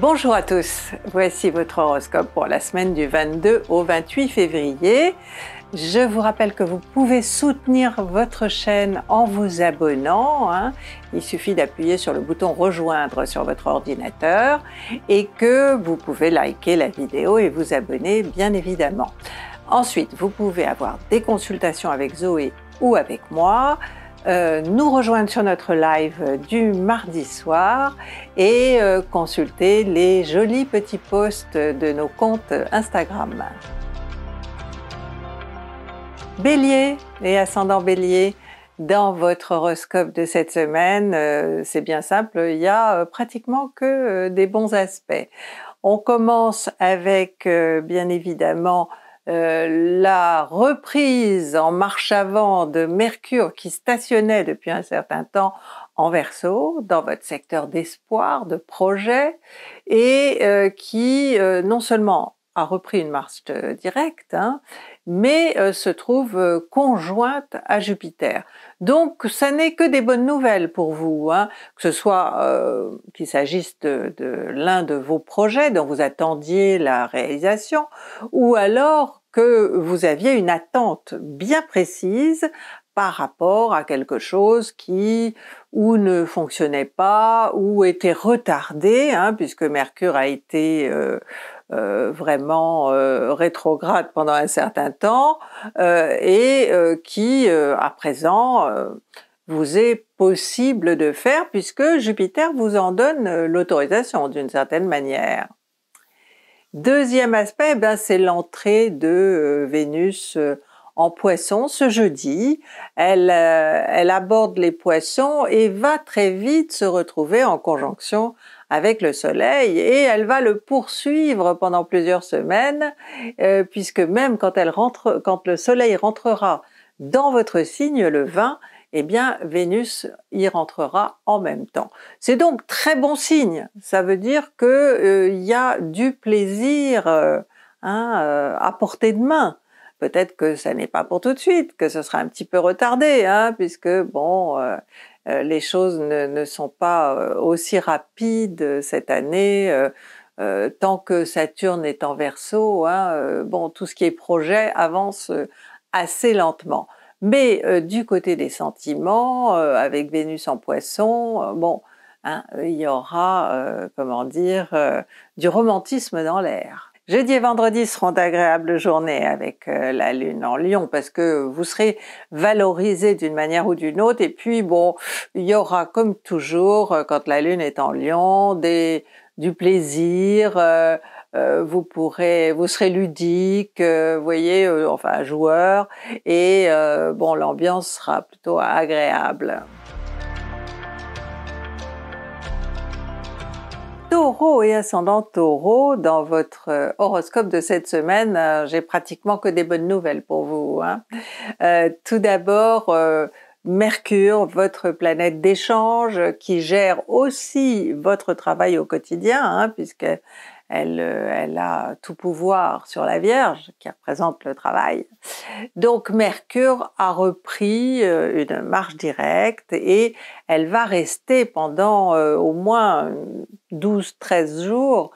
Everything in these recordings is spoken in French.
Bonjour à tous, voici votre horoscope pour la semaine du 22 au 28 février. Je vous rappelle que vous pouvez soutenir votre chaîne en vous abonnant. Hein. Il suffit d'appuyer sur le bouton rejoindre sur votre ordinateur et que vous pouvez liker la vidéo et vous abonner bien évidemment. Ensuite, vous pouvez avoir des consultations avec Zoé ou avec moi. Euh, nous rejoindre sur notre live euh, du mardi soir et euh, consulter les jolis petits posts de nos comptes Instagram. Bélier et ascendant Bélier, dans votre horoscope de cette semaine, c'est bien simple, il y a pratiquement que des bons aspects. On commence avec bien évidemment euh, la reprise en marche avant de Mercure qui stationnait depuis un certain temps en Verseau dans votre secteur d'espoir, de projet, et euh, qui euh, non seulement a repris une marche directe, hein, mais euh, se trouve euh, conjointe à Jupiter. Donc ça n'est que des bonnes nouvelles pour vous, hein, que ce soit euh, qu'il s'agisse de, l'un de vos projets dont vous attendiez la réalisation, ou alors que vous aviez une attente bien précise par rapport à quelque chose qui ou ne fonctionnait pas ou était retardé, hein, puisque Mercure a été euh, vraiment euh, rétrograde pendant un certain temps euh, et qui à présent vous est possible de faire puisque Jupiter vous en donne l'autorisation d'une certaine manière. Deuxième aspect, eh c'est l'entrée de Vénus en poisson ce jeudi. Elle, elle aborde les poissons et va très vite se retrouver en conjonction avec le soleil et elle va le poursuivre pendant plusieurs semaines euh, puisque même quand elle quand le soleil rentrera dans votre signe le 20 eh bien Vénus y rentrera en même temps. C'est donc très bon signe, ça veut dire que euh, y a du plaisir euh, hein, à portée de main. Peut-être que ça n'est pas pour tout de suite, que ce sera un petit peu retardé, hein, puisque bon, euh, les choses ne, sont pas euh, aussi rapides euh, cette année. tant que Saturne est en verso, hein, bon, tout ce qui est projet avance assez lentement. Mais du côté des sentiments, avec Vénus en poisson, bon, hein, il y aura, comment dire, du romantisme dans l'air. Jeudi et vendredi seront d'agréables journées avec euh, la Lune en Lion parce que vous serez valorisé d'une manière ou d'une autre. Et puis bon, il y aura comme toujours, euh, quand la Lune est en Lion, du plaisir, euh, vous pourrez, vous serez ludique, vous voyez, enfin joueur, et bon, l'ambiance sera plutôt agréable. Taureau et ascendant Taureau, dans votre euh, horoscope de cette semaine, euh, j'ai pratiquement que des bonnes nouvelles pour vous. Hein. Euh, tout d'abord, Mercure, votre planète d'échange, qui gère aussi votre travail au quotidien, hein, puisque elle, a tout pouvoir sur la Vierge, qui représente le travail. Donc Mercure a repris une marche directe et elle va rester pendant au moins 12-13 jours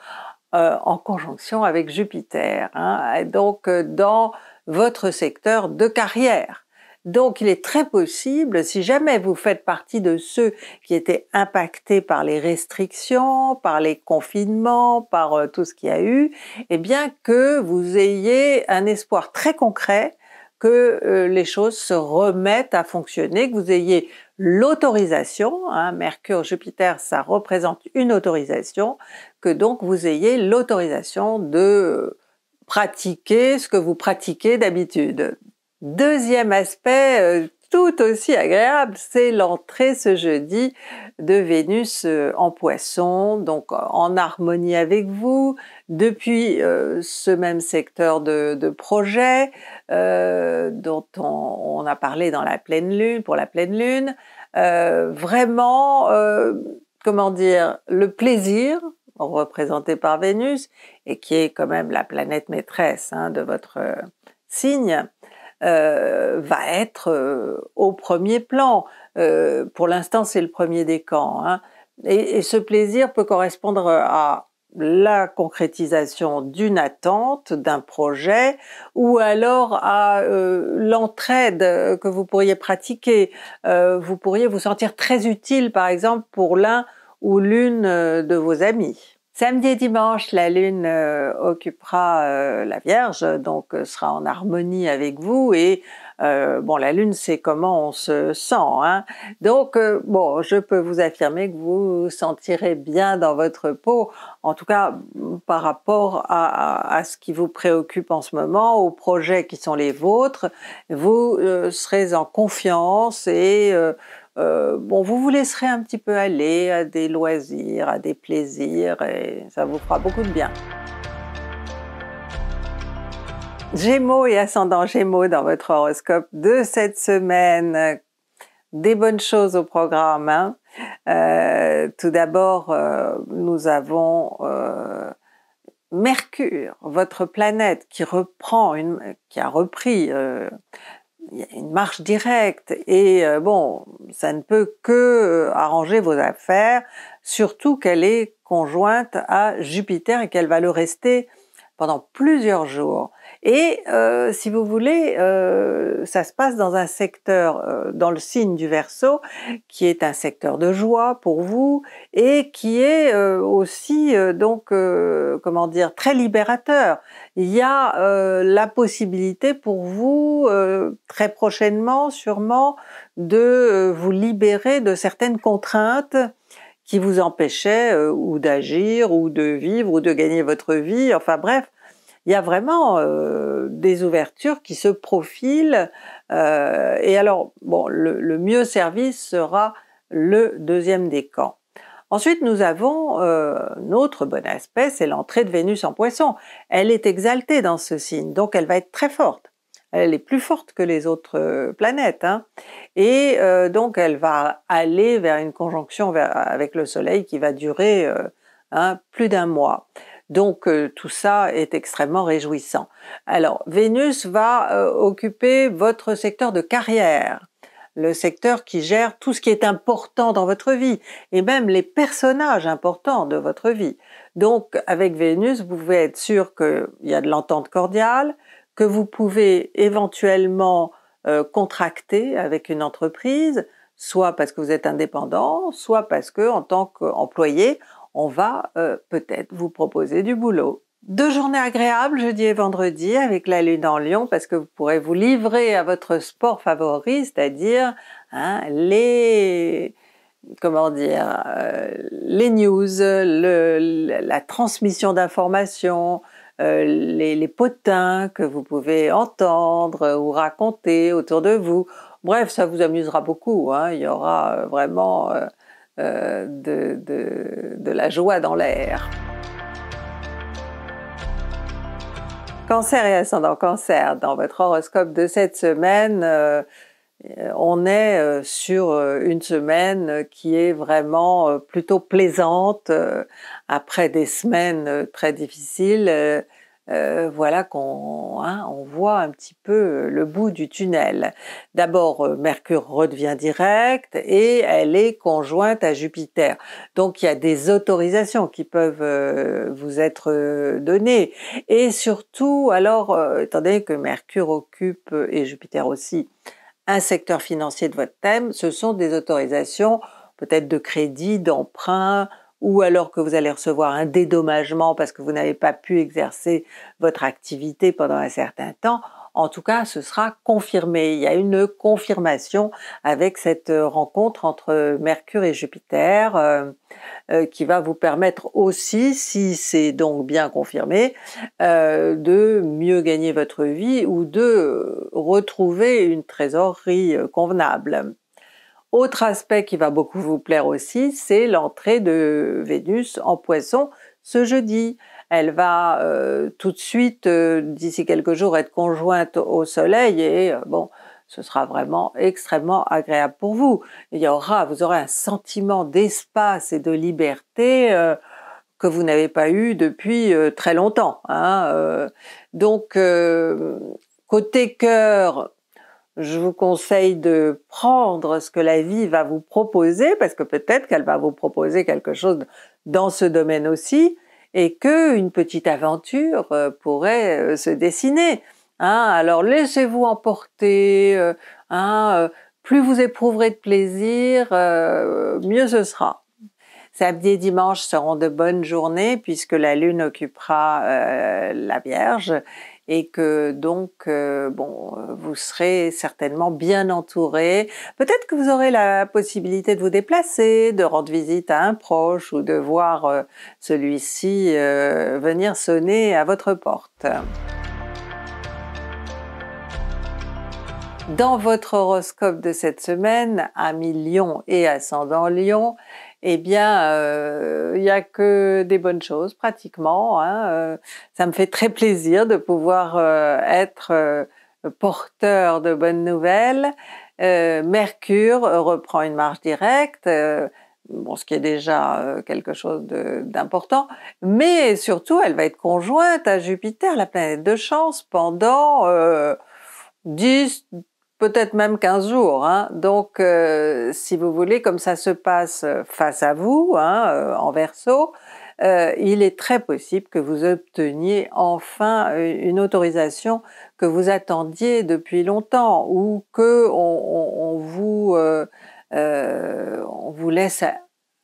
euh, en conjonction avec Jupiter, hein, donc euh, dans votre secteur de carrière. Donc il est très possible, si jamais vous faites partie de ceux qui étaient impactés par les restrictions, par les confinements, par euh, tout ce qu'il y a eu, eh bien que vous ayez un espoir très concret que euh, les choses se remettent à fonctionner, que vous ayez l'autorisation, hein, Mercure, Jupiter, ça représente une autorisation, que donc vous ayez l'autorisation de pratiquer ce que vous pratiquez d'habitude. Deuxième aspect euh, tout aussi agréable, c'est l'entrée ce jeudi de Vénus euh, en poisson, donc euh, en harmonie avec vous, depuis euh, ce même secteur de, projet dont on, a parlé dans la pleine lune, pour la pleine lune, vraiment, comment dire, le plaisir représenté par Vénus, et qui est quand même la planète maîtresse hein, de votre signe, euh, va être euh, au premier plan. Euh, pour l'instant, c'est le premier des camps. Hein. Et, et, ce plaisir peut correspondre à la concrétisation d'une attente, d'un projet, ou alors à l'entraide que vous pourriez pratiquer. vous pourriez vous sentir très utile, par exemple, pour l'un ou l'une de vos amis. Samedi et dimanche, la Lune euh, occupera euh, la Vierge, donc euh, sera en harmonie avec vous. Et bon, la Lune, c'est comment on se sent. Hein. donc, bon, je peux vous affirmer que vous vous sentirez bien dans votre peau, en tout cas par rapport à, à ce qui vous préoccupe en ce moment, aux projets qui sont les vôtres. Vous serez en confiance et euh, bon, vous vous laisserez un petit peu aller à des loisirs, à des plaisirs, et ça vous fera beaucoup de bien. Gémeaux et ascendant Gémeaux dans votre horoscope de cette semaine. Des bonnes choses au programme. Hein. Euh, tout d'abord, euh, nous avons Mercure, votre planète qui reprend, une, qui a repris il y a une marche directe et euh, bon, ça ne peut que euh, arranger vos affaires, surtout qu'elle est conjointe à Jupiter et qu'elle va le rester pendant plusieurs jours. Et euh, si vous voulez, euh, ça se passe dans un secteur, euh, dans le signe du verso, qui est un secteur de joie pour vous et qui est aussi donc comment dire très libérateur. Il y a la possibilité pour vous très prochainement, sûrement, de vous libérer de certaines contraintes qui vous empêchaient ou d'agir ou de vivre ou de gagner votre vie. Enfin bref, il y a vraiment euh, des ouvertures qui se profilent. Euh, et alors, bon, le, mieux service sera le deuxième décan. Ensuite, nous avons euh, notre bon aspect, c'est l'entrée de Vénus en poisson. Elle est exaltée dans ce signe, donc elle va être très forte. Elle est plus forte que les autres planètes. Hein. Et donc, elle va aller vers une conjonction avec le Soleil qui va durer hein, plus d'un mois. Donc euh, tout ça est extrêmement réjouissant. Alors Vénus va euh, occuper votre secteur de carrière le secteur qui gère tout ce qui est important dans votre vie et même les personnages importants de votre vie. Donc avec Vénus, vous pouvez être sûr qu'il y a de l'entente cordiale, que vous pouvez éventuellement euh, contracter avec une entreprise, soit parce que vous êtes indépendant, soit parce que en tant qu'employé, on va euh, peut-être vous proposer du boulot. Deux journées agréables, jeudi et vendredi, avec la lune en lion, parce que vous pourrez vous livrer à votre sport favori, c'est-à-dire hein, les comment dire, euh, les news, la transmission d'informations, euh, les, potins que vous pouvez entendre ou raconter autour de vous. Bref, ça vous amusera beaucoup. Hein. Il y aura vraiment euh, de, de, la joie dans l'air. Cancer et ascendant cancer, dans votre horoscope de cette semaine, euh, on est euh, sur une semaine qui est vraiment plutôt plaisante après des semaines très difficiles. Euh, voilà qu'on hein, on voit un petit peu euh, le bout du tunnel. D'abord, euh, Mercure redevient direct et elle est conjointe à Jupiter. Donc il y a des autorisations qui peuvent vous être données. Et surtout, alors, étant donné que Mercure occupe, et Jupiter aussi, un secteur financier de votre thème, ce sont des autorisations peut-être de crédit, d'emprunt, ou alors que vous allez recevoir un dédommagement parce que vous n'avez pas pu exercer votre activité pendant un certain temps, en tout cas, ce sera confirmé. Il y a une confirmation avec cette euh, rencontre entre Mercure et Jupiter euh, euh, qui va vous permettre aussi, si c'est donc bien confirmé, de mieux gagner votre vie ou de retrouver une trésorerie convenable. Autre aspect qui va beaucoup vous plaire aussi, c'est l'entrée de Vénus en poisson ce jeudi. Elle va euh, tout de suite, euh, d'ici quelques jours, être conjointe au Soleil et euh, bon, ce sera vraiment extrêmement agréable pour vous. Il y aura, vous aurez un sentiment d'espace et de liberté que vous n'avez pas eu depuis très longtemps. Hein, donc, côté cœur, je vous conseille de prendre ce que la vie va vous proposer, parce que peut-être qu'elle va vous proposer quelque chose dans ce domaine aussi, et qu'une petite aventure euh, pourrait euh, se dessiner. Hein. Alors laissez-vous emporter, euh, hein? plus vous éprouverez de plaisir, mieux ce sera. Samedi et dimanche seront de bonnes journées puisque la Lune occupera la Vierge et que donc euh, bon euh, vous serez certainement bien entouré. Peut-être que vous aurez la possibilité de vous déplacer, de rendre visite à un proche ou de voir euh, celui-ci venir sonner à votre porte. Dans votre horoscope de cette semaine, à Lion et ascendant Lion, eh bien, il euh, n'y a que des bonnes choses pratiquement. Hein, euh. ça me fait très plaisir de pouvoir euh, être porteur de bonnes nouvelles. Mercure reprend une marche directe, bon, ce qui est déjà quelque chose d'important, mais surtout elle va être conjointe à Jupiter, la planète de chance, pendant 10, peut-être même 15 jours. Hein. Donc, euh, si vous voulez, comme ça se passe euh, face à vous, hein, euh, en verso, il est très possible que vous obteniez enfin une autorisation que vous attendiez depuis longtemps ou que vous, on vous laisse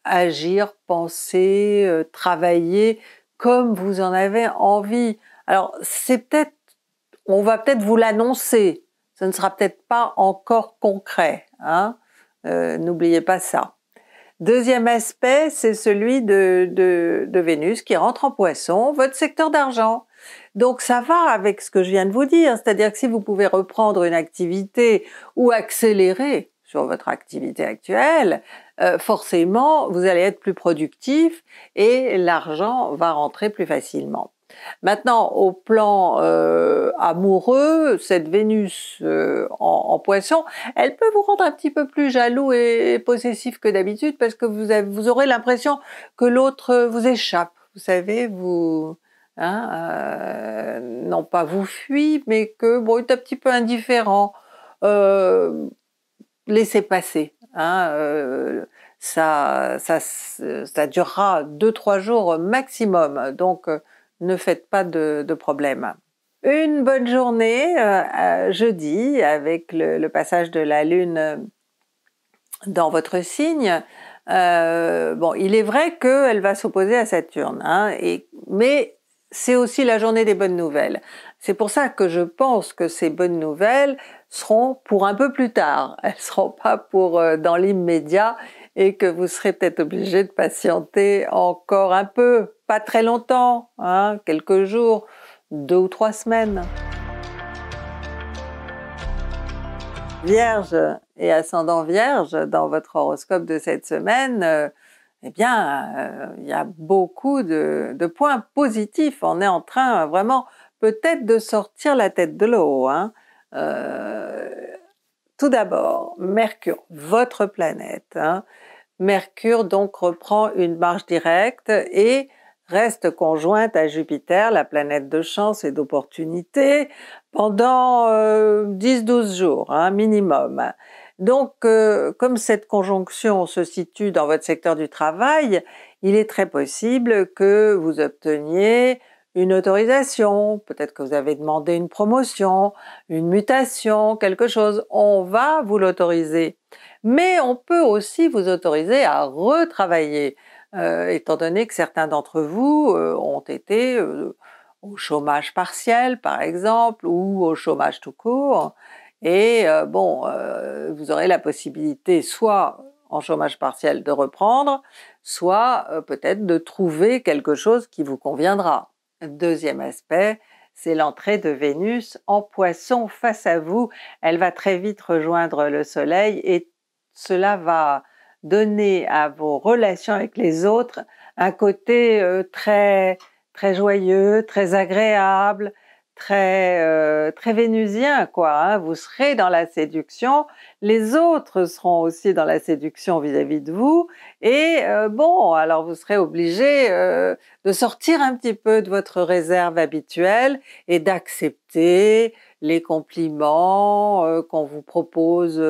agir, penser, travailler comme vous en avez envie. Alors, c'est peut-être, on va peut-être vous l'annoncer, ce ne sera peut-être pas encore concret. Hein. Euh, n'oubliez pas ça. Deuxième aspect, c'est celui de, Vénus qui rentre en poisson, votre secteur d'argent. Donc ça va avec ce que je viens de vous dire, c'est-à-dire que si vous pouvez reprendre une activité ou accélérer sur votre activité actuelle, euh, forcément vous allez être plus productif et l'argent va rentrer plus facilement. Maintenant, au plan euh, amoureux, cette Vénus euh, en, poisson, elle peut vous rendre un petit peu plus jaloux et, possessif que d'habitude parce que vous, aurez l'impression que l'autre vous échappe. Vous savez, vous... Hein, euh, non pas vous fuit, mais que bon, il est un petit peu indifférent. laissez passer. Hein, ça, ça durera 2-3 jours maximum. Donc, ne faites pas de, de problème. Une bonne journée euh, jeudi avec le, passage de la Lune dans votre signe. Euh, bon, il est vrai qu'elle va s'opposer à Saturne, hein, mais c'est aussi la journée des bonnes nouvelles. C'est pour ça que je pense que ces bonnes nouvelles seront pour un peu plus tard. Elles seront pas pour euh, dans l'immédiat et que vous serez peut-être obligé de patienter encore un peu, pas très longtemps, hein, quelques jours, deux ou trois semaines. Vierge et ascendant Vierge, dans votre horoscope de cette semaine, euh, eh bien, euh, il y a beaucoup de, points positifs. On est en train euh, vraiment peut-être de sortir la tête de l'eau. Hein. tout d'abord, Mercure, votre planète, hein, Mercure donc reprend une marche directe et reste conjointe à Jupiter, la planète de chance et d'opportunité, pendant 10-12 euh, jours hein, minimum. Donc, euh, comme cette conjonction se situe dans votre secteur du travail, il est très possible que vous obteniez une autorisation, peut-être que vous avez demandé une promotion, une mutation, quelque chose. On va vous l'autoriser mais on peut aussi vous autoriser à retravailler, euh, étant donné que certains d'entre vous euh, ont été euh, au chômage partiel, par exemple, ou au chômage tout court. Et bon, vous aurez la possibilité soit en chômage partiel de reprendre, soit peut-être de trouver quelque chose qui vous conviendra. Deuxième aspect, c'est l'entrée de Vénus en poisson face à vous. Elle va très vite rejoindre le Soleil et cela va donner à vos relations avec les autres un côté euh, très très joyeux, très agréable, très euh, très vénusien quoi. Hein. Vous serez dans la séduction, les autres seront aussi dans la séduction vis-à-vis de vous et euh, bon alors vous serez obligé de sortir un petit peu de votre réserve habituelle et d'accepter les compliments qu'on vous propose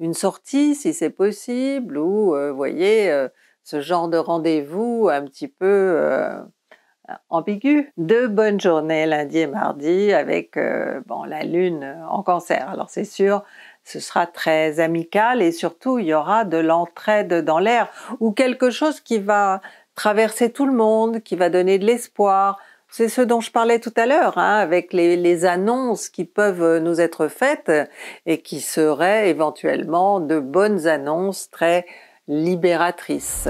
une sortie si c'est possible, ou euh, voyez euh, ce genre de rendez-vous un petit peu euh, ambigu. Deux bonnes journées lundi et mardi avec bon, la lune en cancer. Alors c'est sûr, ce sera très amical et surtout il y aura de l'entraide dans l'air ou quelque chose qui va traverser tout le monde, qui va donner de l'espoir, c'est ce dont je parlais tout à l'heure, hein, avec les, annonces qui peuvent euh, nous être faites et qui seraient éventuellement de bonnes annonces très libératrices.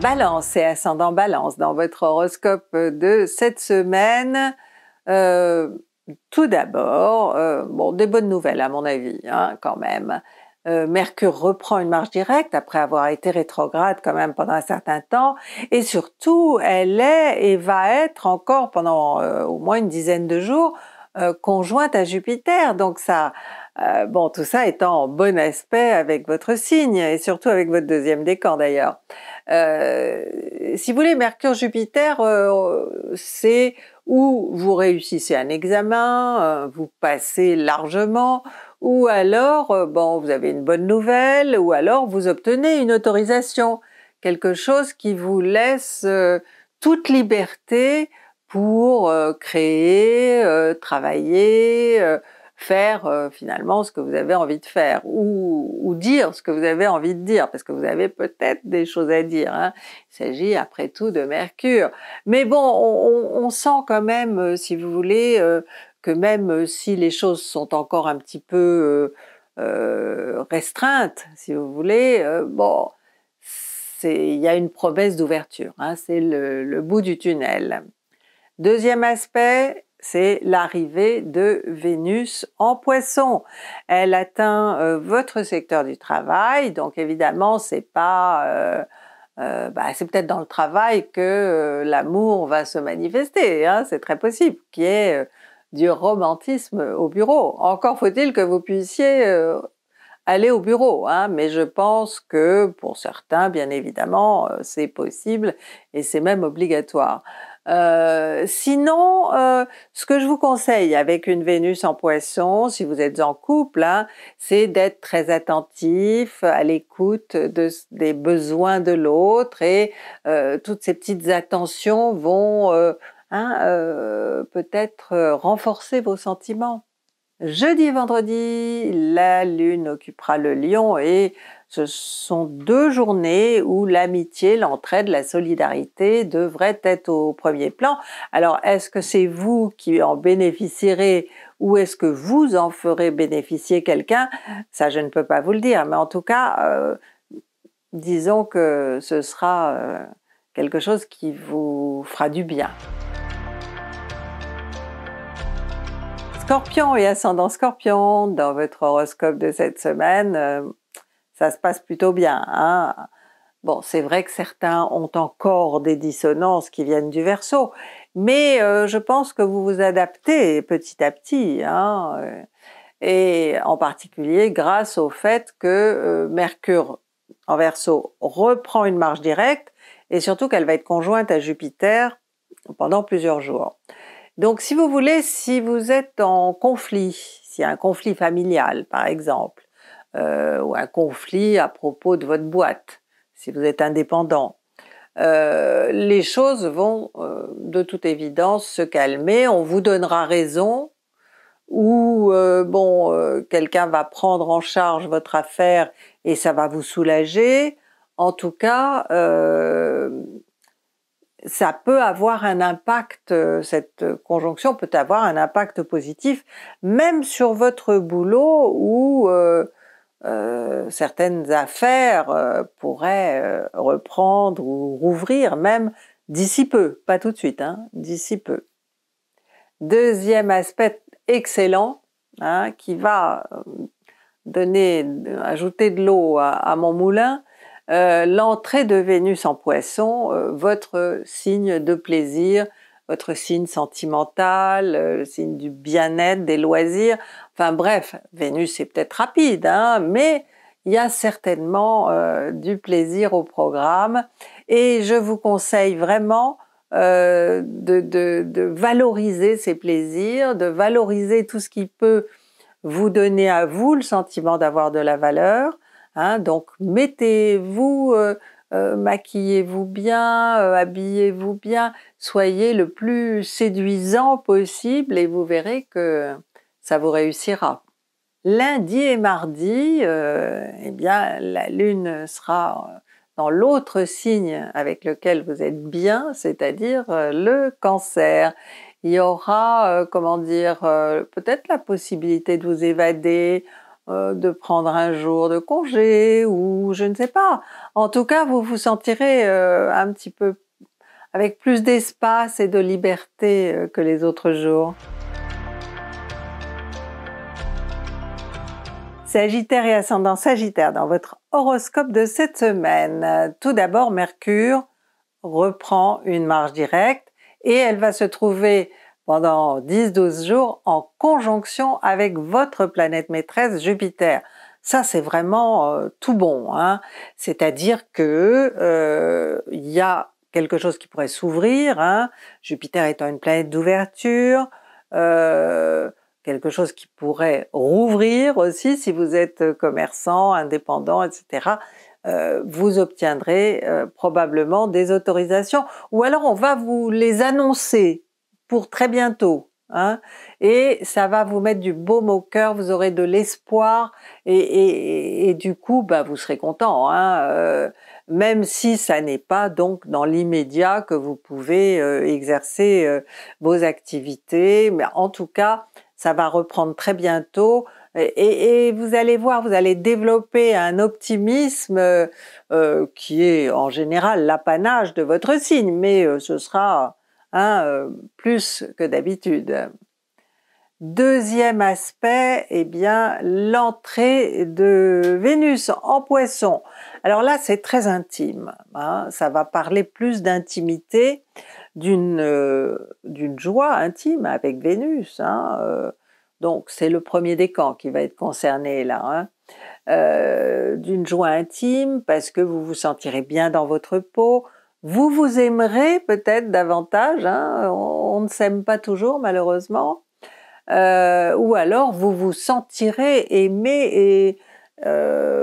Balance et ascendant balance dans votre horoscope de cette semaine. Euh, tout d'abord, euh, bon, des bonnes nouvelles à mon avis, hein, quand même. Euh, Mercure reprend une marche directe après avoir été rétrograde quand même pendant un certain temps et surtout elle est et va être encore pendant euh, au moins une dizaine de jours euh, conjointe à Jupiter donc ça bon tout ça étant en bon aspect avec votre signe et surtout avec votre deuxième décan d'ailleurs. si vous voulez Mercure-Jupiter c'est où vous réussissez un examen, vous passez largement, ou alors, euh, bon, vous avez une bonne nouvelle, ou alors vous obtenez une autorisation, quelque chose qui vous laisse euh, toute liberté pour euh, créer, travailler, faire finalement ce que vous avez envie de faire, ou, dire ce que vous avez envie de dire, parce que vous avez peut-être des choses à dire. Hein. Il s'agit après tout de Mercure. Mais bon, on sent quand même, si vous voulez, que même euh, si les choses sont encore un petit peu euh, euh, restreintes, si vous voulez, bon, il y a une promesse d'ouverture, hein, c'est le, bout du tunnel. Deuxième aspect, c'est l'arrivée de Vénus en poisson. Elle atteint votre secteur du travail, donc évidemment c'est pas... Bah, c'est peut-être dans le travail que l'amour va se manifester, hein, c'est très possible, qui est du romantisme au bureau. Encore faut-il que vous puissiez euh, aller au bureau, hein, mais je pense que pour certains, bien évidemment, euh, c'est possible et c'est même obligatoire. Euh, sinon, ce que je vous conseille avec une Vénus en poisson, si vous êtes en couple, hein, c'est d'être très attentif, à l'écoute des besoins de l'autre et toutes ces petites attentions vont Hein, euh, peut-être euh, renforcer vos sentiments. Jeudi et vendredi, la lune occupera le lion et ce sont deux journées où l'amitié, l'entraide, la solidarité devraient être au premier plan. Alors, est-ce que c'est vous qui en bénéficierez ou est-ce que vous en ferez bénéficier quelqu'un Ça, je ne peux pas vous le dire, mais en tout cas, euh, disons que ce sera quelque chose qui vous fera du bien. Scorpion et ascendant scorpion, dans votre horoscope de cette semaine, euh, ça se passe plutôt bien. Hein. bon, c'est vrai que certains ont encore des dissonances qui viennent du Verseau, mais euh, je pense que vous vous adaptez petit à petit, hein, euh, et en particulier grâce au fait que Mercure en Verseau reprend une marche directe, et surtout qu'elle va être conjointe à Jupiter pendant plusieurs jours. Donc si vous voulez, si vous êtes en conflit, s'il y a un conflit familial par exemple, euh, ou un conflit à propos de votre boîte, si vous êtes indépendant, euh, les choses vont euh, de toute évidence se calmer, on vous donnera raison, ou bon, quelqu'un va prendre en charge votre affaire et ça va vous soulager. En tout cas, ça peut avoir un impact, euh, cette conjonction peut avoir un impact positif, même sur votre boulot où euh, euh, certaines affaires pourraient reprendre ou rouvrir, même d'ici peu, pas tout de suite, hein, d'ici peu. Deuxième aspect excellent, hein, qui va donner, ajouter de l'eau à mon moulin, euh, l'entrée de Vénus en poisson, euh, votre signe de plaisir, votre signe sentimental, euh, le signe du bien-être, des loisirs, enfin bref, Vénus est peut-être rapide, hein, mais il y a certainement du plaisir au programme et je vous conseille vraiment de, valoriser ces plaisirs, de valoriser tout ce qui peut vous donner à vous le sentiment d'avoir de la valeur, Hein, donc mettez-vous, euh, euh, maquillez-vous bien, euh, habillez-vous bien, soyez le plus séduisant possible et vous verrez que ça vous réussira. Lundi et mardi, eh bien, la Lune sera dans l'autre signe avec lequel vous êtes bien, c'est-à-dire le cancer. Il y aura, comment dire, peut-être la possibilité de vous évader, euh, de prendre un jour de congé ou je ne sais pas. En tout cas, vous vous sentirez euh, un petit peu avec plus d'espace et de liberté euh, que les autres jours. Sagittaire et ascendant Sagittaire dans votre horoscope de cette semaine. Tout d'abord, Mercure reprend une marche directe et elle va se trouver pendant 10-12 jours en conjonction avec votre planète maîtresse Jupiter. Ça c'est vraiment euh, tout bon, hein. c'est-à-dire que euh, il y a quelque chose qui pourrait s'ouvrir, hein. Jupiter étant une planète d'ouverture, euh, quelque chose qui pourrait rouvrir aussi si vous êtes commerçant, indépendant, etc. vous obtiendrez probablement des autorisations ou alors on va vous les annoncer très bientôt. Hein, et ça va vous mettre du baume au cœur, vous aurez de l'espoir et, du coup, bah, vous serez content, hein, euh, même si ça n'est pas donc dans l'immédiat que vous pouvez euh, exercer euh, vos activités, mais en tout cas, ça va reprendre très bientôt. Et, vous allez voir, vous allez développer un optimisme qui est en général l'apanage de votre signe, mais ce sera Hein, euh, plus que d'habitude. Deuxième aspect, et eh bien l'entrée de Vénus en Poisson. Alors là, c'est très intime. Hein. ça va parler plus d'intimité, d'une euh, joie intime avec Vénus. Hein, euh. donc c'est le premier décan qui va être concerné là, hein, d'une joie intime parce que vous vous sentirez bien dans votre peau, vous vous aimerez peut-être davantage, hein, on, ne s'aime pas toujours malheureusement, euh, ou alors vous vous sentirez aimé et, euh,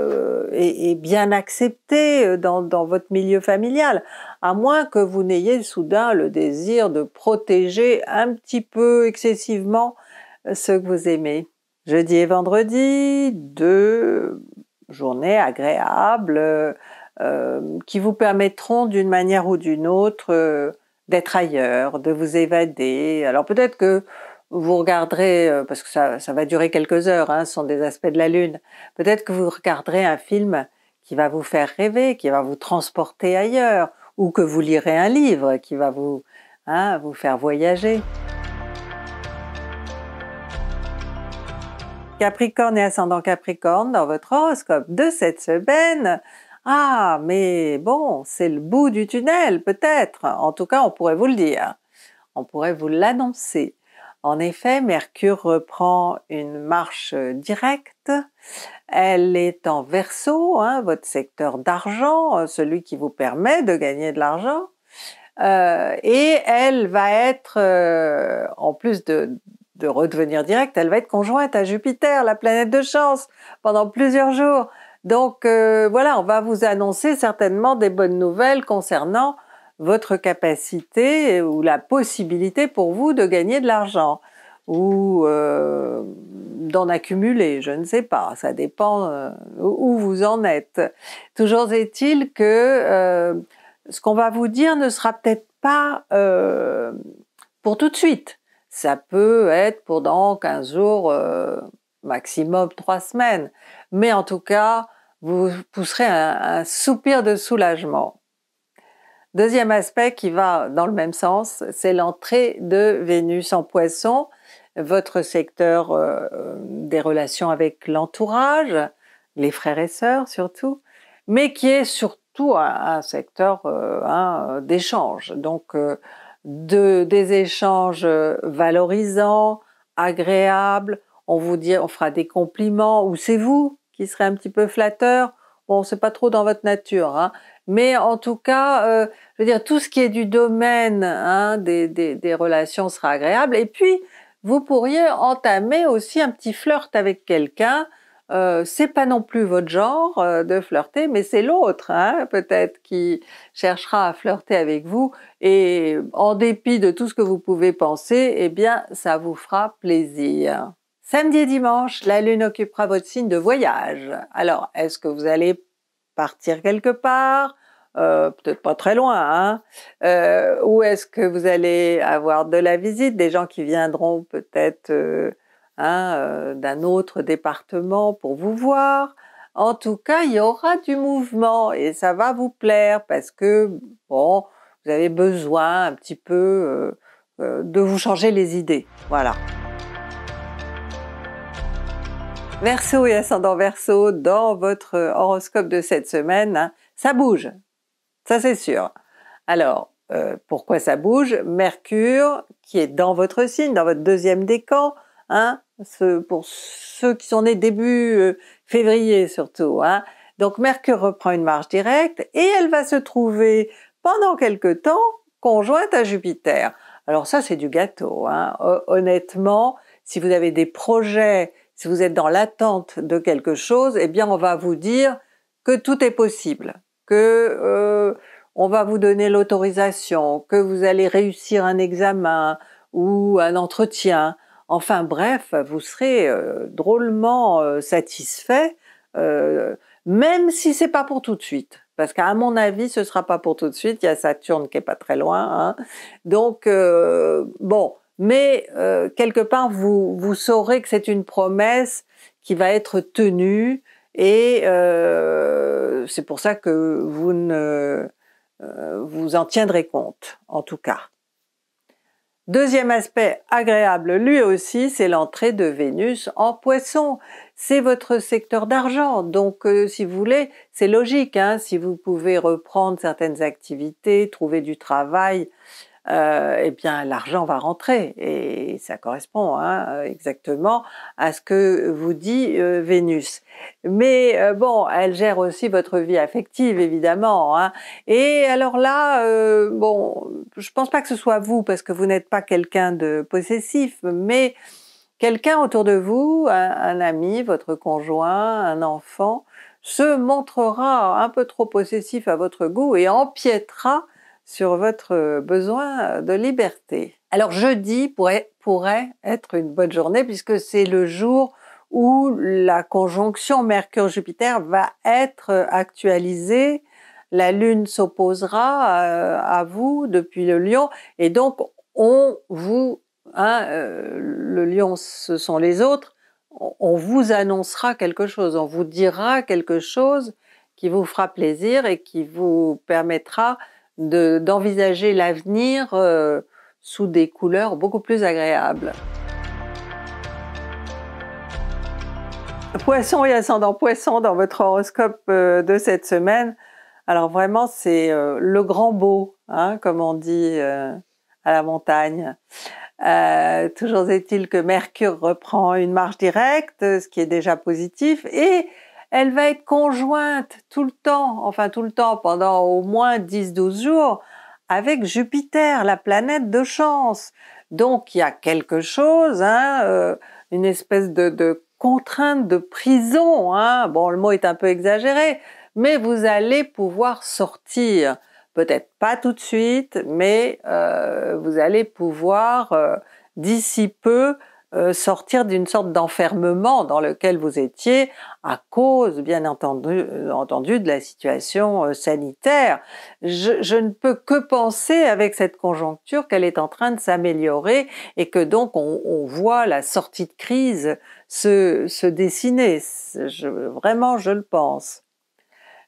bien accepté euh, dans, dans, votre milieu familial, à moins que vous n'ayez soudain le désir de protéger un petit peu excessivement ce que vous aimez. Jeudi et vendredi, deux journées agréables, euh, qui vous permettront d'une manière ou d'une autre euh, d'être ailleurs, de vous évader. Alors peut-être que vous regarderez, euh, parce que ça, ça va durer quelques heures, hein, ce sont des aspects de la Lune, peut-être que vous regarderez un film qui va vous faire rêver, qui va vous transporter ailleurs, ou que vous lirez un livre qui va vous, hein, vous faire voyager. Capricorne et ascendant Capricorne dans votre horoscope de cette semaine, ah, mais bon, c'est le bout du tunnel, peut-être. En tout cas, on pourrait vous le dire. On pourrait vous l'annoncer. En effet, Mercure reprend une marche directe. Elle est en Verseau, hein, votre secteur d'argent, euh, celui qui vous permet de gagner de l'argent. Euh, et elle va être, euh, en plus de redevenir directe, elle va être conjointe à Jupiter, la planète de chance, pendant plusieurs jours. Donc euh, voilà, on va vous annoncer certainement des bonnes nouvelles concernant votre capacité ou la possibilité pour vous de gagner de l'argent ou euh, d'en accumuler, je ne sais pas, ça dépend euh, où vous en êtes. Toujours est-il que ce qu'on va vous dire ne sera peut-être pas pour tout de suite. Ça peut être pour dans 15 jours, maximum 3 semaines mais en tout cas, vous pousserez un, soupir de soulagement. Deuxième aspect qui va dans le même sens, c'est l'entrée de Vénus en poisson, votre secteur euh, des relations avec l'entourage, les frères et sœurs surtout, mais qui est surtout un, secteur d'échanges, euh, hein, d'échange, donc euh, des échanges valorisants, agréables, on vous dit, on fera des compliments, ou c'est vous serait un petit peu flatteur. Bon, c'est pas trop dans votre nature, hein. mais en tout cas, euh, je veux dire, tout ce qui est du domaine hein, des, relations sera agréable. Et puis, vous pourriez entamer aussi un petit flirt avec quelqu'un. Euh, c'est pas non plus votre genre euh, de flirter, mais c'est l'autre, hein, peut-être, qui cherchera à flirter avec vous. Et en dépit de tout ce que vous pouvez penser, eh bien, ça vous fera plaisir. Samedi et dimanche, la Lune occupera votre signe de voyage. Alors, est-ce que vous allez partir quelque part euh, Peut-être pas très loin, hein? euh, Ou est-ce que vous allez avoir de la visite, des gens qui viendront peut-être euh, hein, d'un autre département pour vous voir En tout cas, il y aura du mouvement et ça va vous plaire parce que, bon, vous avez besoin un petit peu de vous changer les idées. Voilà. Verseau et ascendant Verseau, dans votre euh, horoscope de cette semaine, hein. ça bouge, ça c'est sûr. Alors, euh, pourquoi ça bouge Mercure, qui est dans votre signe, dans votre deuxième décan, hein, ce, pour ceux qui sont nés début euh, février surtout, hein. donc Mercure reprend une marche directe et elle va se trouver pendant quelque temps conjointe à Jupiter. Alors ça c'est du gâteau, hein. honnêtement, si vous avez des projets si vous êtes dans l'attente de quelque chose, eh bien on va vous dire que tout est possible, que euh, on va vous donner l'autorisation, que vous allez réussir un examen ou un entretien. Enfin bref, vous serez euh, drôlement euh, satisfait, même si c'est pas pour tout de suite. Parce qu'à mon avis, ce sera pas pour tout de suite. Il y a Saturne qui est pas très loin. Hein. Donc bon, mais euh, quelque part vous, vous saurez que c'est une promesse qui va être tenue et euh, c'est pour ça que vous ne euh, vous en tiendrez compte en tout cas. Deuxième aspect agréable lui aussi, c'est l'entrée de Vénus en poisson. C'est votre secteur d'argent, donc si vous voulez, c'est logique, hein, si vous pouvez reprendre certaines activités, trouver du travail, euh, eh bien l'argent va rentrer et ça correspond hein, exactement à ce que vous dit euh, Vénus. Mais euh, bon, elle gère aussi votre vie affective évidemment. Hein. Et alors là, euh, bon, je pense pas que ce soit vous parce que vous n'êtes pas quelqu'un de possessif, mais quelqu'un autour de vous, un, un ami, votre conjoint, un enfant, se montrera un peu trop possessif à votre goût et empiétera sur votre euh, besoin de liberté. Alors jeudi pourrait, être une bonne journée puisque c'est le jour où la conjonction Mercure-Jupiter va être euh, actualisée. La Lune s'opposera euh, à vous depuis le lion et donc on vous, hein, le lion ce sont les autres, on vous annoncera quelque chose, on vous dira quelque chose qui vous fera plaisir et qui vous permettra d'envisager l'avenir euh, sous des couleurs beaucoup plus agréables. Poisson et ascendant poisson dans votre horoscope euh, de cette semaine. Alors vraiment, c'est euh, le grand beau, hein, comme on dit à la montagne. toujours est-il que Mercure reprend une marche directe, ce qui est déjà positif, et elle va être conjointe tout le temps, enfin tout le temps pendant au moins 10-12 jours, avec Jupiter, la planète de chance. Donc il y a quelque chose, hein, euh, une espèce de, contrainte de prison. Hein. Bon, le mot est un peu exagéré, mais vous allez pouvoir sortir. Peut-être pas tout de suite, mais euh, vous allez pouvoir euh, d'ici peu euh, sortir d'une sorte d'enfermement dans lequel vous étiez à cause, bien entendu, euh, entendu de la situation euh, sanitaire. Je, ne peux que penser avec cette conjoncture qu'elle est en train de s'améliorer et que donc on, voit la sortie de crise se, dessiner. Je, vraiment, je le pense.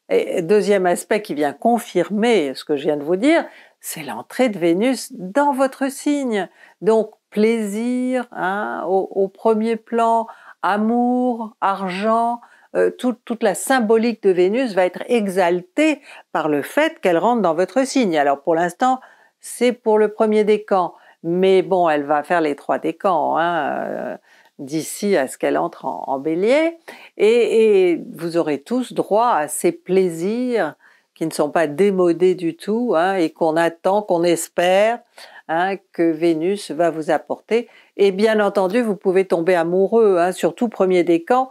Et deuxième aspect qui vient confirmer ce que je viens de vous dire, c'est l'entrée de Vénus dans votre signe. Donc plaisir, hein, au, premier plan, amour, argent, euh, toute la symbolique de Vénus va être exaltée par le fait qu'elle rentre dans votre signe. Alors pour l'instant, c'est pour le premier décan, mais bon, elle va faire les trois décans. Hein, euh, d'ici à ce qu'elle entre en, bélier, et, vous aurez tous droit à ces plaisirs qui ne sont pas démodés du tout hein, et qu'on attend, qu'on espère Hein, que Vénus va vous apporter. Et bien entendu, vous pouvez tomber amoureux, hein, surtout premier décan, camps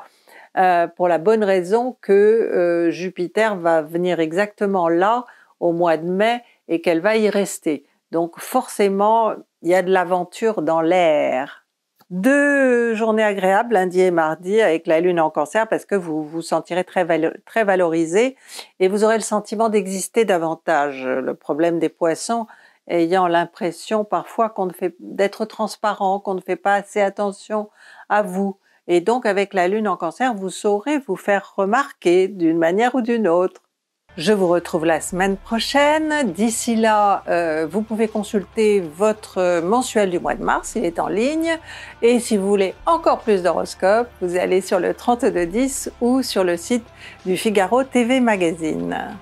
euh, pour la bonne raison que euh, Jupiter va venir exactement là au mois de mai et qu'elle va y rester. Donc forcément, il y a de l'aventure dans l'air. Deux journées agréables, lundi et mardi, avec la lune en cancer, parce que vous vous sentirez très, très valorisé et vous aurez le sentiment d'exister davantage. Le problème des poissons, ayant l'impression parfois qu'on d'être transparent, qu'on ne fait pas assez attention à vous. Et donc avec la lune en cancer, vous saurez vous faire remarquer d'une manière ou d'une autre. Je vous retrouve la semaine prochaine. D'ici là, euh, vous pouvez consulter votre mensuel du mois de mars, il est en ligne. Et si vous voulez encore plus d'horoscopes, vous allez sur le 3210 ou sur le site du Figaro TV Magazine.